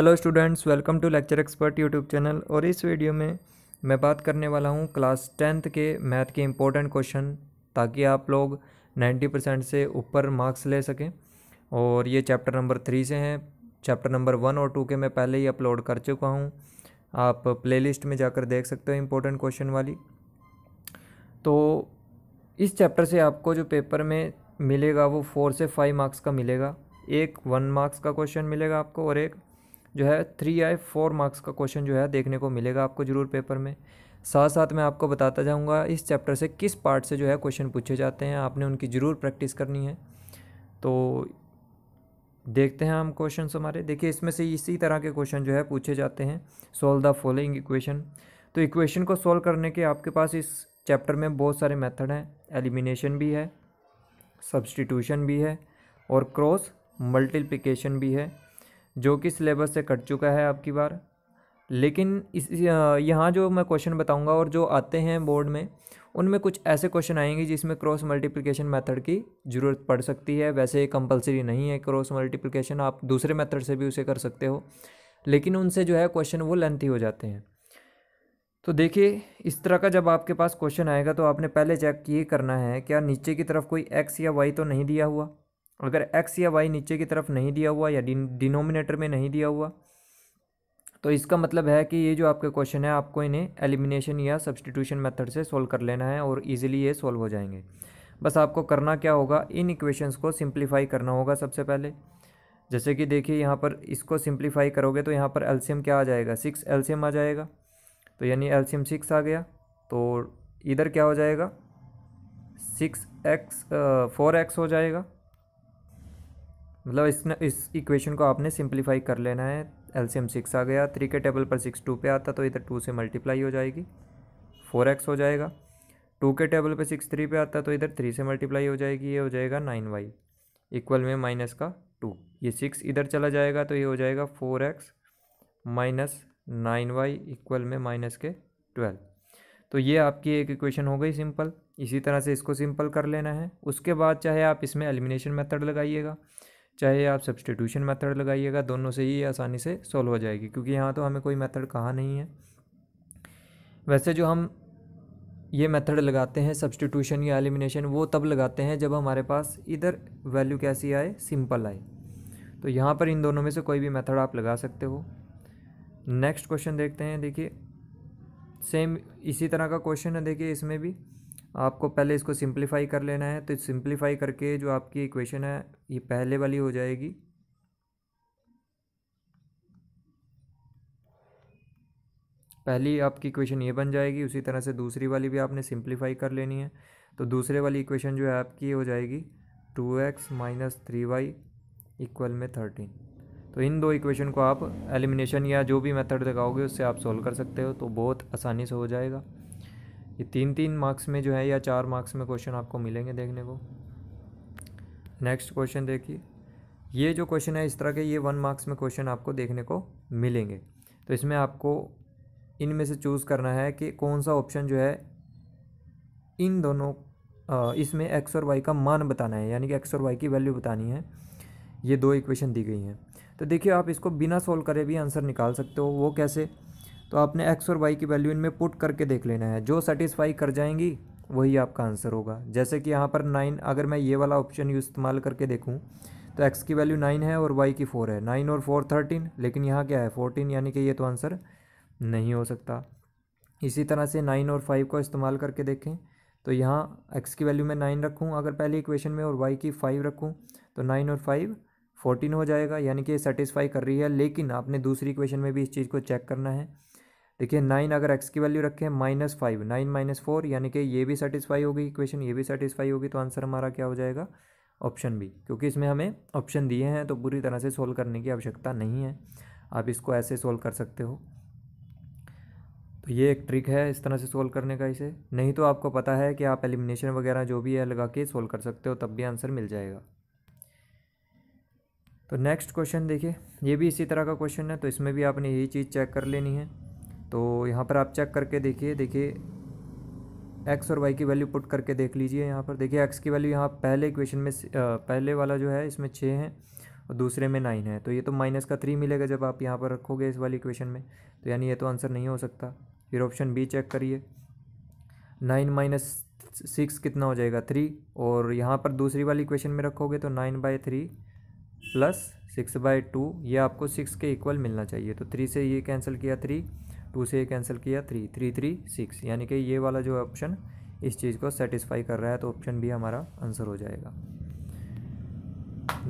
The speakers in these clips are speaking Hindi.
hello students welcome to lecture expert YouTube channel और इस वीडियो में मैं बात करने वाला हूँ क्लास टेंथ के मैथ के इम्पोर्टेंट क्वेश्चन ताकि आप लोग 90 परसेंट से ऊपर मार्क्स ले सकें और ये चैप्टर नंबर थ्री से हैं चैप्टर नंबर वन और टू के मैं पहले ही अपलोड कर चुका हूँ आप प्ले में जाकर देख सकते हो इम्पोर्टेंट क्वेश्चन वाली तो इस चैप्टर से आपको जो पेपर में मिलेगा वो फोर से फाइव मार्क्स का मिलेगा एक वन मार्क्स का क्वेश्चन मिलेगा आपको और एक जो है थ्री आई फोर मार्क्स का क्वेश्चन जो है देखने को मिलेगा आपको ज़रूर पेपर में साथ साथ मैं आपको बताता जाऊँगा इस चैप्टर से किस पार्ट से जो है क्वेश्चन पूछे जाते हैं आपने उनकी ज़रूर प्रैक्टिस करनी है तो देखते हैं हम क्वेश्चन हमारे देखिए इसमें से इसी तरह के क्वेश्चन जो है पूछे जाते हैं सोल्व द फॉलोइंग इक्वेशन तो इक्वेशन को सोल्व करने के आपके पास इस चैप्टर में बहुत सारे मेथड हैं एलिमिनेशन भी है सब्सटीट्यूशन भी है और क्रॉस मल्टीप्लिकेशन भी है जो कि सिलेबस से कट चुका है आपकी बार लेकिन इस यहाँ जो मैं क्वेश्चन बताऊंगा और जो आते हैं बोर्ड में उनमें कुछ ऐसे क्वेश्चन आएंगे जिसमें क्रॉस मल्टीप्लिकेशन मेथड की ज़रूरत पड़ सकती है वैसे कंपलसरी नहीं है क्रॉस मल्टीप्लिकेशन आप दूसरे मेथड से भी उसे कर सकते हो लेकिन उनसे जो है क्वेश्चन वो लेंथी हो जाते हैं तो देखिए इस तरह का जब आपके पास क्वेश्चन आएगा तो आपने पहले चेक ये करना है क्या नीचे की तरफ कोई एक्स या वाई तो नहीं दिया हुआ अगर एक्स या वाई नीचे की तरफ नहीं दिया हुआ या डिनोमिनेटर में नहीं दिया हुआ तो इसका मतलब है कि ये जो आपके क्वेश्चन है आपको इन्हें एलिमिनेशन या सब्सटीट्यूशन मेथड से सोल्व कर लेना है और ईजिली ये सोल्व हो जाएंगे बस आपको करना क्या होगा इन इक्वेशंस को सिंप्लीफाई करना होगा सबसे पहले जैसे कि देखिए यहाँ पर इसको सिंप्लीफाई करोगे तो यहाँ पर एल्सीम क्या आ जाएगा सिक्स एल्शियम आ जाएगा तो यानी एल्शियम सिक्स आ गया तो इधर क्या हो जाएगा सिक्स एक्स फोर एक्स हो जाएगा मतलब इस इस इक्वेशन को आपने सिंप्लीफाई कर लेना है एलसीएम सिक्स आ गया थ्री के टेबल पर सिक्स टू पे आता तो इधर टू से मल्टीप्लाई हो जाएगी फोर एक्स हो जाएगा टू के टेबल पर सिक्स थ्री पे आता तो इधर थ्री से मल्टीप्लाई हो जाएगी ये हो जाएगा नाइन वाई इक्वल में माइनस का टू ये सिक्स इधर चला जाएगा तो ये हो जाएगा four X minus nine Y equal में माइनस के ट्वेल्व तो ये आपकी एक इक्वेशन हो गई सिंपल इसी तरह से इसको सिंपल कर लेना है उसके बाद चाहे आप इसमें एलिमिनेशन मेथड लगाइएगा चाहे आप सब्सटीट्यूशन मेथड लगाइएगा दोनों से ही आसानी से सॉल्व हो जाएगी क्योंकि यहाँ तो हमें कोई मेथड कहा नहीं है वैसे जो हम ये मेथड लगाते हैं सब्सटीट्यूशन या एलिमिनेशन वो तब लगाते हैं जब हमारे पास इधर वैल्यू कैसी आए सिंपल आए तो यहाँ पर इन दोनों में से कोई भी मेथड आप लगा सकते हो नेक्स्ट क्वेश्चन देखते हैं देखिए सेम इसी तरह का क्वेश्चन है देखिए इसमें भी आपको पहले इसको सिंप्लीफाई कर लेना है तो सिंप्लीफाई करके जो आपकी इक्वेशन है ये पहले वाली हो जाएगी पहली आपकी इक्वेशन ये बन जाएगी उसी तरह से दूसरी वाली भी आपने सिंप्लीफाई कर लेनी है तो दूसरे वाली इक्वेशन जो है आपकी हो जाएगी two X minus three Y equal में थर्टीन तो इन दो इक्वेशन को आप एलिमिनेशन या जो भी मेथड लगाओगे उससे आप सॉल्व कर सकते हो तो बहुत आसानी से हो जाएगा ये तीन तीन मार्क्स में जो है या चार मार्क्स में क्वेश्चन आपको मिलेंगे देखने को नेक्स्ट क्वेश्चन देखिए ये जो क्वेश्चन है इस तरह के ये वन मार्क्स में क्वेश्चन आपको देखने को मिलेंगे तो इसमें आपको इनमें से चूज़ करना है कि कौन सा ऑप्शन जो है इन दोनों इसमें एक्स और वाई का मान बताना है यानी कि एक्स और वाई की वैल्यू बतानी है ये दो इक्वेशन दी गई हैं तो देखिए आप इसको बिना सोल्व करे भी आंसर निकाल सकते हो वो कैसे तो आपने एक्स और वाई की वैल्यू इनमें पुट करके देख लेना है जो सेटिस्फाई कर जाएंगी वही आपका आंसर होगा जैसे कि यहाँ पर नाइन अगर मैं ये वाला ऑप्शन इस्तेमाल करके देखूँ तो एक्स की वैल्यू नाइन है और वाई की फ़ोर है नाइन और फोर थर्टीन लेकिन यहाँ क्या है फोर्टीन यानी कि ये तो आंसर नहीं हो सकता इसी तरह से नाइन और फाइव का इस्तेमाल करके देखें तो यहाँ एक्स की वैल्यू मैं नाइन रखूँ अगर पहले इक्वेशन में और वाई की फ़ाइव रखूँ तो नाइन और फाइव फोर्टीन हो जाएगा यानी कि सेटिस्फाई कर रही है लेकिन आपने दूसरी इक्वेशन में भी इस चीज़ को चेक करना है देखिए नाइन अगर एक्स की वैल्यू रखें minus five nine minus four यानी कि ये भी सेटिस्फाई होगी इक्वेशन ये भी सेटिस्फाई होगी तो आंसर हमारा क्या हो जाएगा ऑप्शन बी क्योंकि इसमें हमें ऑप्शन दिए हैं तो पूरी तरह से सोल्व करने की आवश्यकता नहीं है आप इसको ऐसे सोल्व कर सकते हो तो ये एक ट्रिक है इस तरह से सोल्व करने का इसे नहीं तो आपको पता है कि आप एलिमिनेशन वगैरह जो भी है लगा के सोल्व कर सकते हो तब भी आंसर मिल जाएगा तो नेक्स्ट क्वेश्चन देखिए ये भी इसी तरह का क्वेश्चन है तो इसमें भी आपने यही चीज़ चेक कर लेनी है तो यहाँ पर आप चेक करके देखिए देखिए एक्स और वाई की वैल्यू पुट करके देख लीजिए यहाँ पर देखिए एक्स की वैल्यू यहाँ पहले इक्वेशन में पहले वाला जो है इसमें छः है और दूसरे में नाइन है तो ये तो माइनस का थ्री मिलेगा जब आप यहाँ पर रखोगे इस वाली इक्वेशन में तो यानी ये तो आंसर नहीं हो सकता फिर ऑप्शन बी चेक करिए नाइन माइनस सिक्स कितना हो जाएगा थ्री और यहाँ पर दूसरी वाली इक्वेशन में रखोगे तो nine by three plus six by two ये आपको सिक्स के इक्वल मिलना चाहिए तो थ्री से ये कैंसिल किया थ्री टू से कैंसिल किया थ्री थ्री थ्री सिक्स यानी कि ये वाला जो ऑप्शन इस चीज़ को सेटिस्फाई कर रहा है तो ऑप्शन भी हमारा आंसर हो जाएगा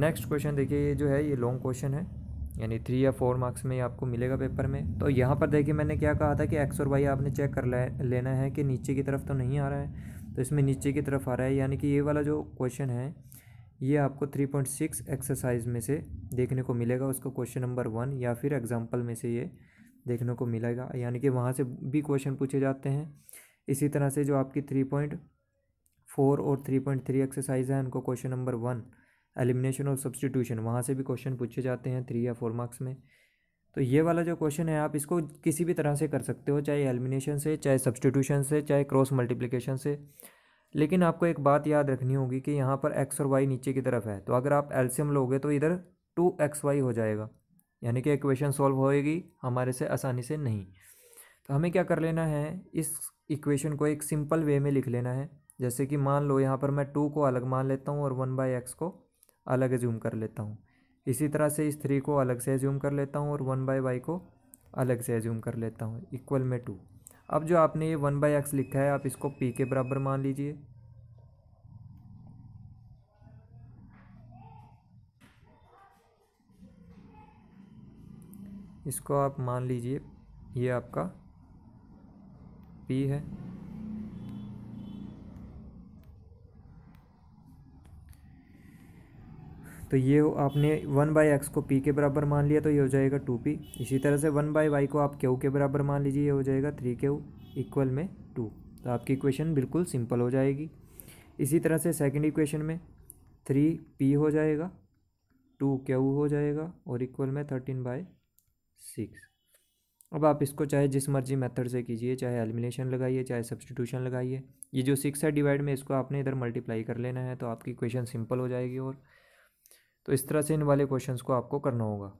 नेक्स्ट क्वेश्चन देखिए ये जो है ये लॉन्ग क्वेश्चन है यानी थ्री या फोर मार्क्स में आपको मिलेगा पेपर में तो यहाँ पर देखिए मैंने क्या कहा था कि एक्स और वाई आपने चेक कर लेना है कि नीचे की तरफ तो नहीं आ रहा है तो इसमें नीचे की तरफ आ रहा है यानी कि ये वाला जो क्वेश्चन है ये आपको थ्री पॉइंट सिक्स एक्सरसाइज में से देखने को मिलेगा उसका क्वेश्चन नंबर वन या फिर एग्जाम्पल में से ये देखने को मिलेगा यानी कि वहाँ से भी क्वेश्चन पूछे जाते हैं इसी तरह से जो आपकी थ्री पॉइंट फोर और थ्री पॉइंट थ्री एक्सरसाइज है उनको क्वेश्चन नंबर वन एलिमिनेशन और सब्सटीट्यूशन वहाँ से भी क्वेश्चन पूछे जाते हैं थ्री या फोर मार्क्स में तो ये वाला जो क्वेश्चन है आप इसको किसी भी तरह से कर सकते हो चाहे एलिमिनेशन से चाहे सब्सटीट्यूशन से चाहे क्रॉस मल्टीप्लिकेशन से लेकिन आपको एक बात याद रखनी होगी कि यहाँ पर एक्स और वाई नीचे की तरफ है तो अगर आप एल्शियम लोगे तो इधर टू एक्स वाई हो जाएगा यानी कि इक्वेशन सॉल्व होएगी हमारे से आसानी से नहीं तो हमें क्या कर लेना है इस इक्वेशन को एक सिंपल वे में लिख लेना है जैसे कि मान लो यहाँ पर मैं टू को अलग मान लेता हूँ और वन बाई एक्स को अलग एज्यूम कर लेता हूँ इसी तरह से इस थ्री को अलग से एज्यूम कर लेता हूँ और वन बाई वाई को अलग से एज्यूम कर लेता हूँ इक्वल में टू अब जो आपने ये वन बाई एक्स लिखा है आप इसको पी के बराबर मान लीजिए इसको आप मान लीजिए ये आपका पी है तो ये आपने वन बाई एक्स को पी के बराबर मान लिया तो ये हो जाएगा टू पी इसी तरह से वन बाई वाई को आप क्यू के बराबर मान लीजिए ये हो जाएगा थ्री क्यू इक्वल में टू तो आपकी इक्वेशन बिल्कुल सिंपल हो जाएगी इसी तरह से सेकंड इक्वेशन में थ्री पी हो जाएगा टू क्यू हो जाएगा और इक्वल में थर्टीन बाई सिक्स अब आप इसको चाहे जिस मर्जी मेथड से कीजिए चाहे एलिमिनेशन लगाइए चाहे सब्सटीट्यूशन लगाइए ये जो सिक्स है डिवाइड में इसको आपने इधर मल्टीप्लाई कर लेना है तो आपकी क्वेश्चन सिंपल हो जाएगी और तो इस तरह से इन वाले क्वेश्चंस को आपको करना होगा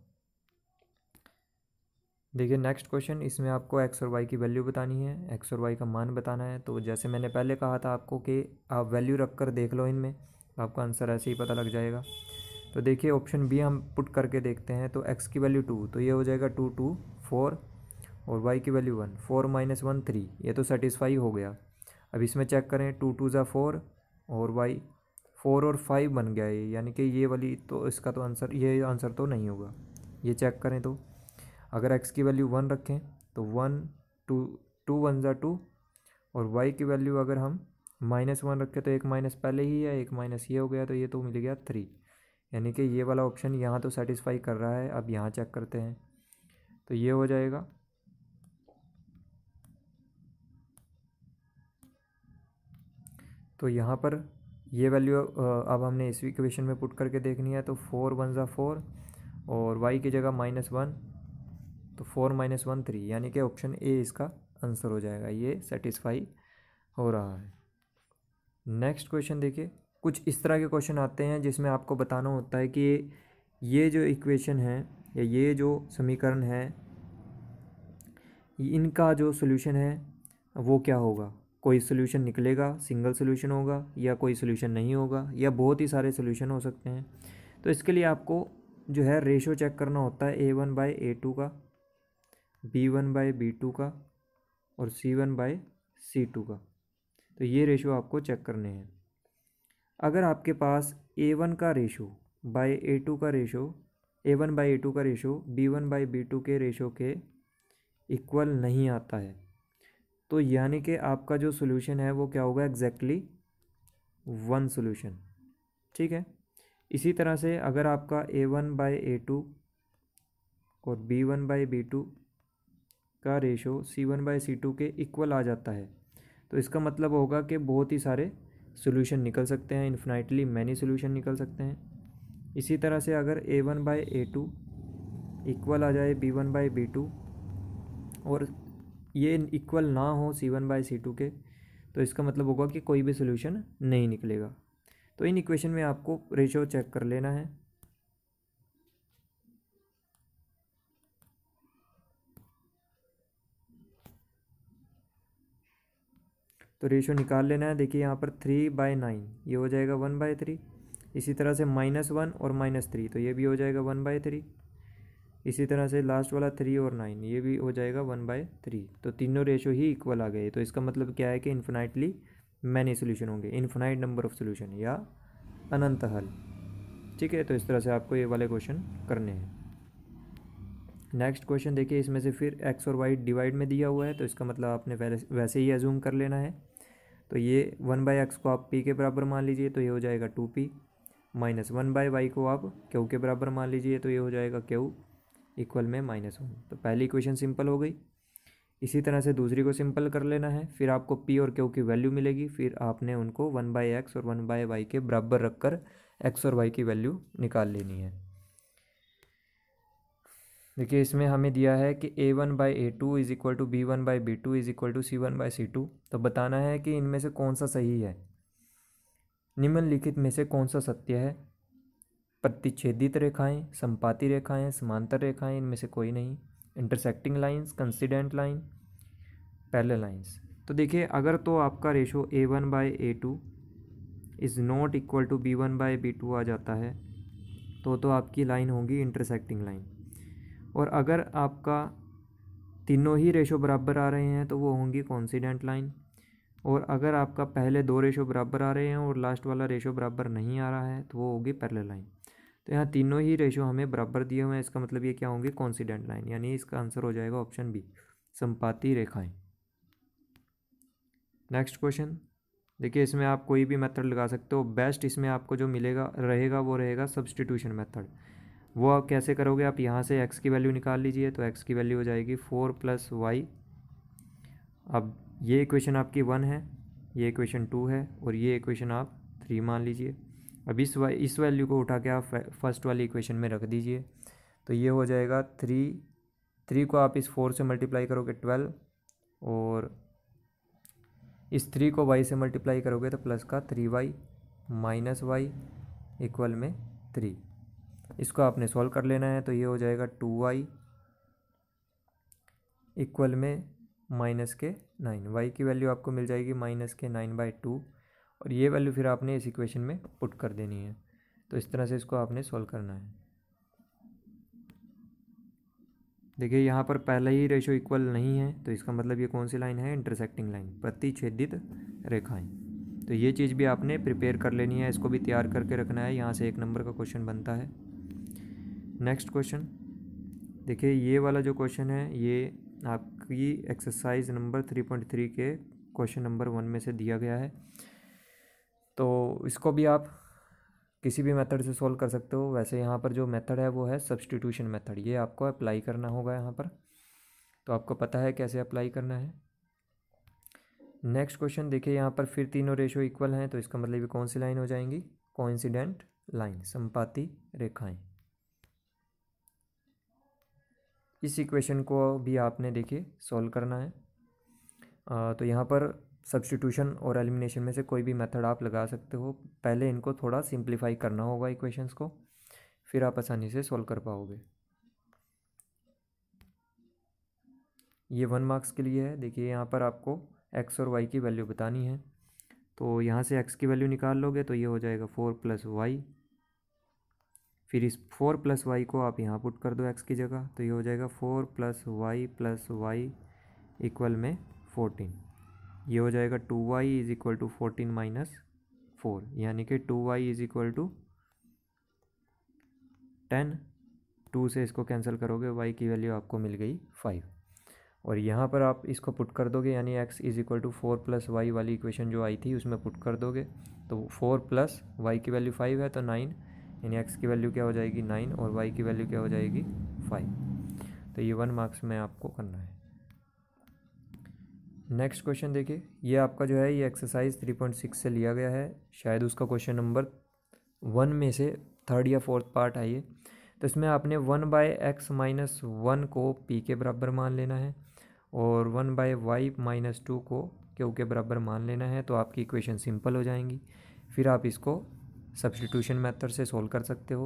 देखिए नेक्स्ट क्वेश्चन इसमें आपको एक्स और वाई की वैल्यू बतानी है एक्स और वाई का मान बताना है तो जैसे मैंने पहले कहा था आपको कि आप वैल्यू रख कर देख लो इनमें आपका आंसर ऐसे ही पता लग जाएगा तो देखिए ऑप्शन बी हम पुट करके देखते हैं तो एक्स की वैल्यू टू तो ये हो जाएगा टू टू फोर और वाई की value one four minus one three ये तो सेटिस्फाई हो गया अब इसमें चेक करें टू टू ज़ा फोर और वाई फोर और फाइव बन गया ये यानी कि ये वाली तो इसका तो आंसर ये आंसर तो नहीं होगा ये चेक करें तो अगर एक्स की वैल्यू वन रखें तो वन टू टू वन ज़ा टू और वाई की वैल्यू अगर हम माइनस वन रखें तो एक माइनस पहले ही है एक माइनस ये हो गया तो ये तो मिल गया थ्री यानी कि ये वाला ऑप्शन यहाँ तो सेटिस्फाई कर रहा है अब यहाँ चेक करते हैं तो ये हो जाएगा तो यहाँ पर ये वैल्यू अब हमने इस इक्वेशन में पुट करके देखनी है तो फोर वन ज़ा फोर और वाई की जगह माइनस वन तो फोर माइनस वन थ्री यानी कि ऑप्शन ए इसका आंसर हो जाएगा ये सेटिस्फाई हो रहा है नेक्स्ट क्वेश्चन देखिए कुछ इस तरह के क्वेश्चन आते हैं जिसमें आपको बताना होता है कि ये जो इक्वेशन है या ये जो समीकरण है इनका जो सोल्यूशन है वो क्या होगा कोई सोल्यूशन निकलेगा सिंगल सोल्यूशन होगा या कोई सोल्यूशन नहीं होगा या बहुत ही सारे सोल्यूशन हो सकते हैं तो इसके लिए आपको जो है रेशो चेक करना होता है A one by A two का B one by B two का और C one by C two का तो ये रेशो आपको चेक करने हैं अगर आपके पास ए वन का रेशो बाय ए टू का ratio A one by A two का ratio B one by B two के रेशो के इक्वल नहीं आता है तो यानी कि आपका जो सोल्यूशन है वो क्या होगा एग्जैक्टली वन सोल्यूशन ठीक है इसी तरह से अगर आपका A one by A two और B one by B two का ratio C one by C two के इक्वल आ जाता है तो इसका मतलब होगा कि बहुत ही सारे सोल्यूशन निकल सकते हैं इन्फिनाइटली मैनी सोल्यूशन निकल सकते हैं इसी तरह से अगर A one by A two equal आ जाए B one by B two और ये इक्वल ना हो C one by C two के तो इसका मतलब होगा कि कोई भी सोल्यूशन नहीं निकलेगा तो इन इक्वेशन में आपको रेशो चेक कर लेना है तो रेशो निकाल लेना है देखिए यहाँ पर थ्री बाय नाइन ये हो जाएगा वन बाय थ्री इसी तरह से माइनस वन और माइनस थ्री तो ये भी हो जाएगा वन बाय थ्री इसी तरह से लास्ट वाला थ्री और नाइन ये भी हो जाएगा वन बाय थ्री तो तीनों रेशो ही इक्वल आ गए तो इसका मतलब क्या है कि इन्फिनाइटली मैनी सोल्यूशन होंगे इन्फिनाइट नंबर ऑफ सोल्यूशन या अनंत हल ठीक है तो इस तरह से आपको ये वाले क्वेश्चन करने हैं नेक्स्ट क्वेश्चन देखिए इसमें से फिर एक्स और वाई डिवाइड में दिया हुआ है तो इसका मतलब आपने वैसे ही एज्यूम कर लेना है तो ये वन बाई एक्स को आप पी के बराबर मान लीजिए तो ये हो जाएगा two P minus one by Y को आप क्यू के बराबर मान लीजिए तो ये हो जाएगा क्यू इक्वल में माइनस वन तो पहली इक्वेशन सिंपल हो गई इसी तरह से दूसरी को सिंपल कर लेना है फिर आपको पी और क्यू की वैल्यू मिलेगी फिर आपने उनको वन बाई एक्स और वन बाई वाई के बराबर रख कर एक्स और वाई की वैल्यू निकाल लेनी है देखिए इसमें हमें दिया है कि A one by A two is equal to B one by B two is equal to C one by C two तो बताना है कि इनमें से कौन सा सही है निम्नलिखित में से कौन सा सत्य है प्रतिच्छेदित रेखाएं संपाती रेखाएं समांतर रेखाएं इनमें से कोई नहीं intersecting lines coincident line parallel lines तो देखिए अगर तो आपका ratio A one by A two is not equal to B one by B two आ जाता है तो तो आपकी लाइन होगी इंटरसेक्टिंग लाइन और अगर आपका तीनों ही रेशो बराबर आ रहे हैं तो वो होंगी कॉन्सीडेंट लाइन और अगर आपका पहले दो रेशो बराबर आ रहे हैं और लास्ट वाला रेशो बराबर नहीं आ रहा है तो वो होगी पहले लाइन तो यहाँ तीनों ही रेशो हमें बराबर दिए हुए हैं इसका मतलब ये क्या होंगे कॉन्सीडेंट लाइन यानी इसका आंसर हो जाएगा ऑप्शन बी संपाती रेखाएं नेक्स्ट क्वेश्चन देखिए इसमें आप कोई भी मेथड लगा सकते हो बेस्ट इसमें आपको जो मिलेगा रहेगा वो रहेगा सब्सटीट्यूशन मेथड वो आप कैसे करोगे आप यहाँ से एक्स की वैल्यू निकाल लीजिए तो एक्स की वैल्यू हो जाएगी फोर प्लस वाई अब ये इक्वेशन आपकी वन है ये इक्वेशन टू है और ये इक्वेशन आप थ्री मान लीजिए अब इस वा, इस वैल्यू को उठा के आप फर्स्ट वाली इक्वेशन में रख दीजिए तो ये हो जाएगा थ्री थ्री को आप इस फोर से मल्टीप्लाई करोगे ट्वेल्व और इस थ्री को वाई से मल्टीप्लाई करोगे तो प्लस का three Y minus Y equal में थ्री इसको आपने सॉल्व कर लेना है तो ये हो जाएगा टू वाई इक्वल में माइनस के नाइन वाई की वैल्यू आपको मिल जाएगी माइनस के नाइन बाई टू और ये वैल्यू फिर आपने इस इक्वेशन में पुट कर देनी है तो इस तरह से इसको आपने सॉल्व करना है देखिए यहाँ पर पहला ही रेशो इक्वल नहीं है तो इसका मतलब ये कौन सी लाइन है इंटरसेक्टिंग लाइन प्रतिच्छेदित रेखाएं तो ये चीज़ भी आपने प्रिपेयर कर लेनी है इसको भी तैयार करके रखना है यहाँ से एक नंबर का क्वेश्चन बनता है नेक्स्ट क्वेश्चन देखिए ये वाला जो क्वेश्चन है ये आपकी exercise number three point three के क्वेश्चन नंबर वन में से दिया गया है तो इसको भी आप किसी भी मेथड से सॉल्व कर सकते हो वैसे यहाँ पर जो मेथड है वो है सब्सटीट्यूशन मेथड ये आपको अप्लाई करना होगा यहाँ पर तो आपको पता है कैसे अप्लाई करना है नेक्स्ट क्वेश्चन देखिए यहाँ पर फिर तीनों रेशो इक्वल हैं तो इसका मतलब कौन सी लाइन हो जाएंगी कोइंसिडेंट लाइन संपाति रेखाएं इस इक्वेशन को भी आपने देखिए सॉल्व करना है आ, तो यहाँ पर सब्सटीट्यूशन और एलिमिनेशन में से कोई भी मेथड आप लगा सकते हो पहले इनको थोड़ा सिंप्लीफाई करना होगा इक्वेशंस को फिर आप आसानी से सॉल्व कर पाओगे ये वन मार्क्स के लिए है देखिए यहाँ पर आपको एक्स और वाई की वैल्यू बतानी है तो यहाँ से एक्स की वैल्यू निकाल लोगे तो ये हो जाएगा फोर प्लस वाई फिर इस फोर प्लस वाई को आप यहाँ पुट कर दो एक्स की जगह तो ये हो जाएगा four plus Y plus Y equal में फोर्टीन ये हो जाएगा two Y is equal to fourteen minus four यानी कि two Y is equal to ten two से इसको कैंसिल करोगे वाई की वैल्यू आपको मिल गई फाइव और यहाँ पर आप इसको पुट कर दोगे यानी X is equal to four plus Y वाली इक्वेशन जो आई थी उसमें पुट कर दोगे तो फोर प्लस वाई की वैल्यू फाइव है तो नाइन यानी एक्स की वैल्यू क्या हो जाएगी नाइन और वाई की वैल्यू क्या हो जाएगी फाइव तो ये वन मार्क्स में आपको करना है नेक्स्ट क्वेश्चन देखिए ये आपका जो है ये एक्सरसाइज थ्री पॉइंट सिक्स से लिया गया है शायद उसका क्वेश्चन नंबर वन में से थर्ड या फोर्थ पार्ट आइए तो इसमें आपने one by X minus one को पी के बराबर मान लेना है और one by Y minus two को क्यू के बराबर मान लेना है तो आपकी इक्वेशन सिंपल हो जाएंगी फिर आप इसको सब्सटीट्यूशन मेथड से सोल्व कर सकते हो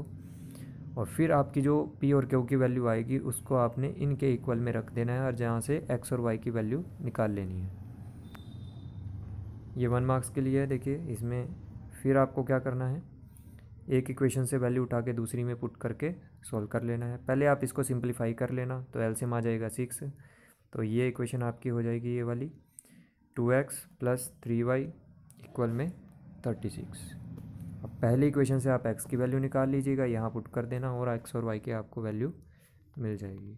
और फिर आपकी जो पी और क्यू की वैल्यू आएगी उसको आपने इनके इक्वल में रख देना है और जहाँ से एक्स और वाई की वैल्यू निकाल लेनी है ये वन मार्क्स के लिए है देखिए इसमें फिर आपको क्या करना है एक इक्वेशन से वैल्यू उठा के दूसरी में पुट करके सॉल्व कर लेना है पहले आप इसको सिंप्लीफाई कर लेना तो एल्सियम आ जाएगा सिक्स तो ये इक्वेशन आपकी हो जाएगी ये वाली two X plus three Y equal में थर्टी सिक्स पहले इक्वेशन से आप एक्स की वैल्यू निकाल लीजिएगा यहाँ पुट कर देना और एक्स और वाई की आपको वैल्यू मिल जाएगी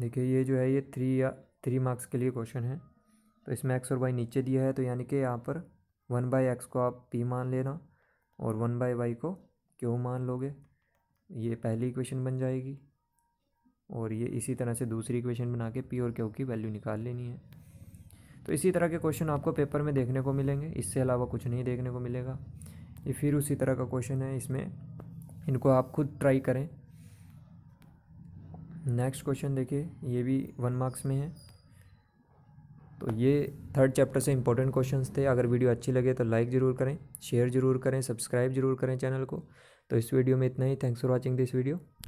देखिए ये जो है ये थ्री या थ्री मार्क्स के लिए क्वेश्चन है तो इसमें एक्स और वाई नीचे दिया है तो यानी कि यहाँ पर वन बाई एक्स को आप पी मान लेना और वन बाई वाई को क्यों मान लोगे ये पहली इक्वेशन बन जाएगी और ये इसी तरह से दूसरी इक्वेशन बना के पी और क्यू की वैल्यू निकाल लेनी है तो इसी तरह के क्वेश्चन आपको पेपर में देखने को मिलेंगे इससे अलावा कुछ नहीं देखने को मिलेगा ये फिर उसी तरह का क्वेश्चन है इसमें इनको आप खुद ट्राई करें नेक्स्ट क्वेश्चन देखिए ये भी वन मार्क्स में है तो ये थर्ड चैप्टर से इंपॉर्टेंट क्वेश्चंस थे अगर वीडियो अच्छी लगे तो लाइक ज़रूर करें शेयर ज़रूर करें सब्सक्राइब ज़रूर करें चैनल को तो इस वीडियो में इतना ही thanks for watching this video